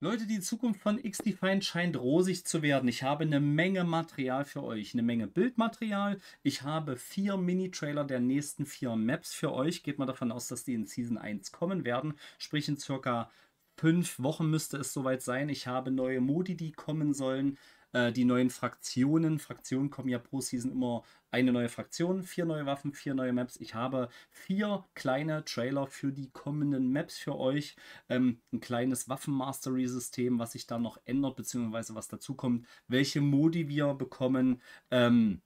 Leute, die Zukunft von XDefined scheint rosig zu werden. Ich habe eine Menge Material für euch, eine Menge Bildmaterial. Ich habe vier Mini-Trailer der nächsten vier Maps für euch. Geht mal davon aus, dass die in Season 1 kommen werden, sprich in circa fünf Wochen müsste es soweit sein. Ich habe neue Modi, die kommen sollen äh, die neuen Fraktionen. Fraktionen kommen ja pro Season immer eine neue Fraktion, vier neue Waffen, vier neue Maps. Ich habe vier kleine Trailer für die kommenden Maps für euch. Ähm, ein kleines Waffen-Mastery-System, was sich da noch ändert, beziehungsweise was dazukommt, welche Modi wir bekommen. Ähm,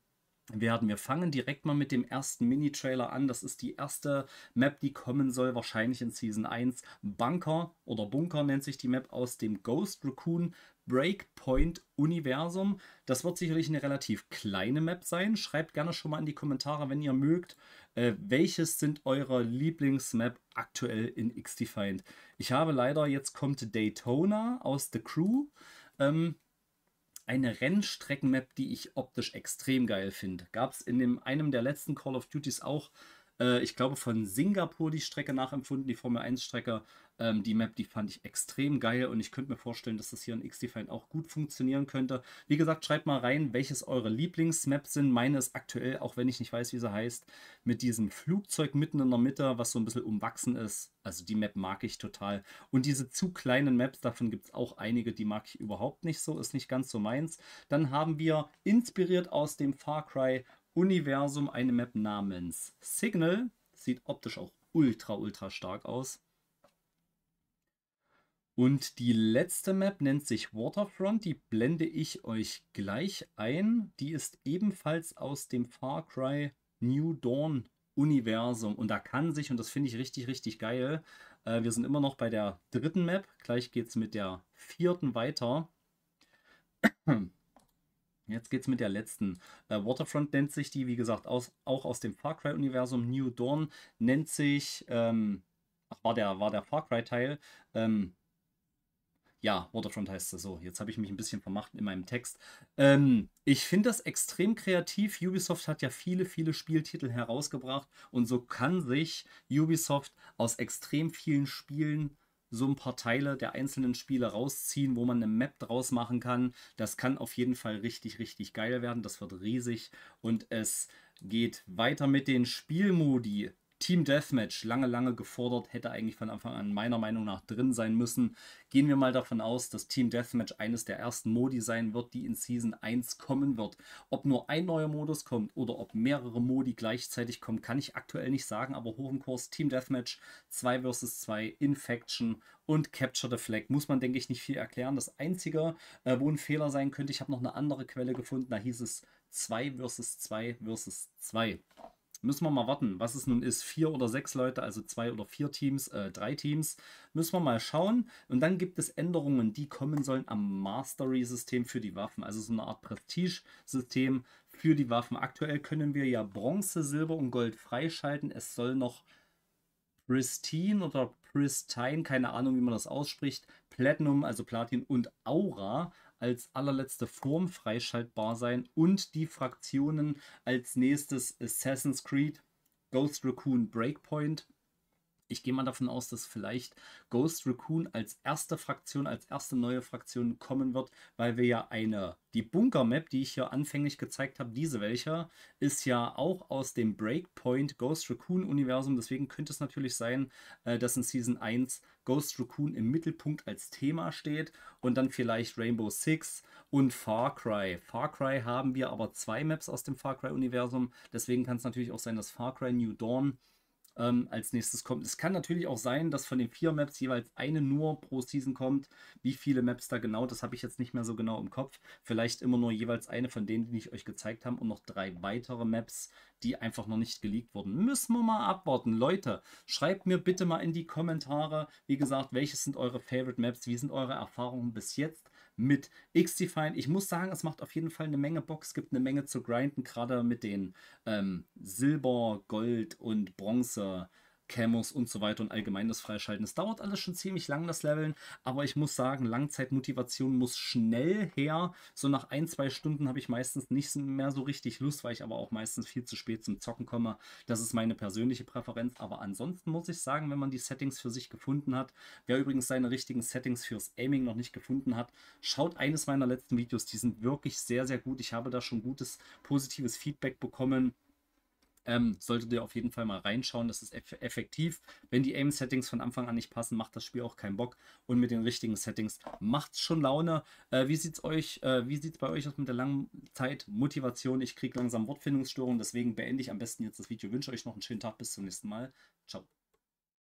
werden. Wir fangen direkt mal mit dem ersten Mini-Trailer an. Das ist die erste Map, die kommen soll, wahrscheinlich in Season 1. Bunker oder Bunker nennt sich die Map aus dem Ghost Raccoon Breakpoint-Universum. Das wird sicherlich eine relativ kleine Map sein. Schreibt gerne schon mal in die Kommentare, wenn ihr mögt, äh, welches sind eure Lieblingsmap aktuell in XDefiant. Ich habe leider, jetzt kommt Daytona aus The Crew. Ähm, eine Rennstreckenmap, die ich optisch extrem geil finde. Gab es in dem, einem der letzten Call of Duties auch äh, ich glaube, von Singapur die Strecke nachempfunden, die Formel 1-Strecke. Ähm, die Map, die fand ich extrem geil und ich könnte mir vorstellen, dass das hier in X-Defined auch gut funktionieren könnte. Wie gesagt, schreibt mal rein, welches eure Lieblingsmaps sind. Meine ist aktuell, auch wenn ich nicht weiß, wie sie heißt, mit diesem Flugzeug mitten in der Mitte, was so ein bisschen umwachsen ist. Also die Map mag ich total. Und diese zu kleinen Maps, davon gibt es auch einige, die mag ich überhaupt nicht so, ist nicht ganz so meins. Dann haben wir inspiriert aus dem Far Cry Universum eine Map namens Signal. Sieht optisch auch ultra, ultra stark aus. Und die letzte Map nennt sich Waterfront. Die blende ich euch gleich ein. Die ist ebenfalls aus dem Far Cry New Dawn Universum. Und da kann sich, und das finde ich richtig, richtig geil, äh, wir sind immer noch bei der dritten Map. Gleich geht es mit der vierten weiter. Jetzt geht's mit der letzten. Äh, Waterfront nennt sich die, wie gesagt, aus, auch aus dem Far Cry-Universum. New Dawn nennt sich, ähm, ach, war der, war der Far Cry-Teil. Ähm, ja, Waterfront heißt es so. Jetzt habe ich mich ein bisschen vermacht in meinem Text. Ähm, ich finde das extrem kreativ. Ubisoft hat ja viele, viele Spieltitel herausgebracht und so kann sich Ubisoft aus extrem vielen Spielen so ein paar Teile der einzelnen Spiele rausziehen, wo man eine Map draus machen kann. Das kann auf jeden Fall richtig, richtig geil werden. Das wird riesig. Und es geht weiter mit den Spielmodi. Team Deathmatch, lange, lange gefordert, hätte eigentlich von Anfang an meiner Meinung nach drin sein müssen. Gehen wir mal davon aus, dass Team Deathmatch eines der ersten Modi sein wird, die in Season 1 kommen wird. Ob nur ein neuer Modus kommt oder ob mehrere Modi gleichzeitig kommen, kann ich aktuell nicht sagen, aber hoch im Kurs Team Deathmatch 2 vs 2, Infection und Capture the Flag. Muss man, denke ich, nicht viel erklären. Das Einzige, äh, wo ein Fehler sein könnte, ich habe noch eine andere Quelle gefunden, da hieß es 2 vs 2 vs 2 müssen wir mal warten, was es nun ist. Vier oder sechs Leute, also zwei oder vier Teams, äh, drei Teams. Müssen wir mal schauen. Und dann gibt es Änderungen, die kommen sollen am Mastery-System für die Waffen. Also so eine Art Prestige-System für die Waffen. Aktuell können wir ja Bronze, Silber und Gold freischalten. Es soll noch Pristine oder Pristine, keine Ahnung, wie man das ausspricht, Platinum, also Platin und Aura als allerletzte Form freischaltbar sein und die Fraktionen als nächstes Assassin's Creed, Ghost Raccoon Breakpoint, ich gehe mal davon aus, dass vielleicht Ghost Raccoon als erste Fraktion, als erste neue Fraktion kommen wird, weil wir ja eine, die Bunker-Map, die ich hier anfänglich gezeigt habe, diese welche, ist ja auch aus dem Breakpoint Ghost Raccoon-Universum. Deswegen könnte es natürlich sein, äh, dass in Season 1 Ghost Raccoon im Mittelpunkt als Thema steht und dann vielleicht Rainbow Six und Far Cry. Far Cry haben wir aber zwei Maps aus dem Far Cry-Universum. Deswegen kann es natürlich auch sein, dass Far Cry New Dawn ähm, als nächstes kommt. Es kann natürlich auch sein, dass von den vier Maps jeweils eine nur pro Season kommt. Wie viele Maps da genau, das habe ich jetzt nicht mehr so genau im Kopf. Vielleicht immer nur jeweils eine von denen, die ich euch gezeigt habe und noch drei weitere Maps, die einfach noch nicht geleakt wurden. Müssen wir mal abwarten. Leute, schreibt mir bitte mal in die Kommentare, wie gesagt, welches sind eure Favorite Maps, wie sind eure Erfahrungen bis jetzt mit XDefine. Ich muss sagen, es macht auf jeden Fall eine Menge Bock. Es gibt eine Menge zu grinden, gerade mit den ähm, Silber, Gold und Bronze Camos und so weiter und allgemeines Freischalten. Es dauert alles schon ziemlich lang, das Leveln, aber ich muss sagen, Langzeitmotivation muss schnell her. So nach ein, zwei Stunden habe ich meistens nicht mehr so richtig Lust, weil ich aber auch meistens viel zu spät zum Zocken komme. Das ist meine persönliche Präferenz, aber ansonsten muss ich sagen, wenn man die Settings für sich gefunden hat, wer übrigens seine richtigen Settings fürs Aiming noch nicht gefunden hat, schaut eines meiner letzten Videos, die sind wirklich sehr, sehr gut. Ich habe da schon gutes, positives Feedback bekommen ähm, solltet ihr auf jeden Fall mal reinschauen. Das ist eff effektiv. Wenn die Aim-Settings von Anfang an nicht passen, macht das Spiel auch keinen Bock. Und mit den richtigen Settings macht es schon Laune. Äh, wie sieht es äh, bei euch aus mit der langen Zeit? Motivation, ich kriege langsam Wortfindungsstörungen, deswegen beende ich am besten jetzt das Video. Wünsche euch noch einen schönen Tag, bis zum nächsten Mal. Ciao.